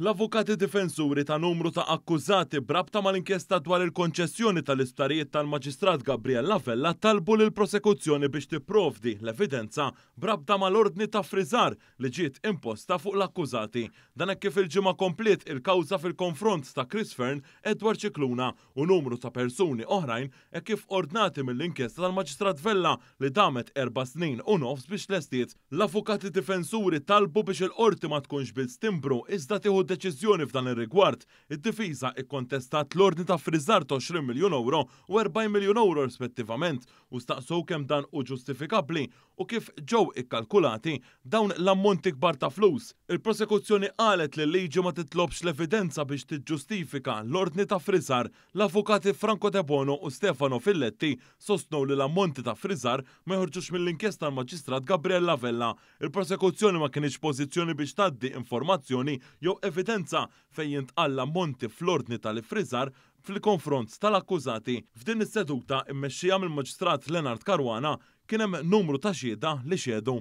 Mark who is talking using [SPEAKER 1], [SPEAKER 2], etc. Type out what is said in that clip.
[SPEAKER 1] L-avukati difensuri ta' numru ta' akkużati brabta mal-inkjesta dwar il-konċessjoni tal-istarijiet tal-Maġistrat Gabriel Lavella talbu l prosekuzzjoni biex tipprovdi l-evidenza brabta mal-ordni ta' frizar li ġiet imposta fuq l-akkużati. Dan kif il-ġimgħa komplet il-kawża fil-konfront ta' Chris Fern, Edward Cicluna u numru ta' persuni oħrajn e kif ordnati mill-inkjesta tal-Maġistrat Vella li damet erba' snin u nofs biex lestiet. L-avukati difensuri talbu biex il-qorti ma tkunx bil-stimbru iżda deċiżjoni f'dan ir-rigward, id-difiża ikkontestat l-ordni ta' frizzar 20 miljon euro u 40 miljun euro rispettivament u staqsow kemm dan u ġustifikabli u kif ġew ikkalkulati dawn l-ammonti kbar ta' flus. Il-prosekuzzjoni qalet li l-liġi ma titlobx l-evidenza biex tiġġustifika l-ordni ta' frizzar l-avukati Franco De Bono u Stefano Filletti sostnu li l-ammonti ta' frizzar ma jħorġux mill-inkjesta l-Maġistrat Gabriella Vella. Il-prosekuzzjoni ma kienx pożizzjoni biex taddi informazzjoni jew evidenza evidenza fejn jintqalla monti fl-ordni tal-ifriżar fil-konfront tal-akkużati f'din is-seduta immexxija mill-Maġistrat Lenard Karwana kien hemm numru ta' xhieda li xedu.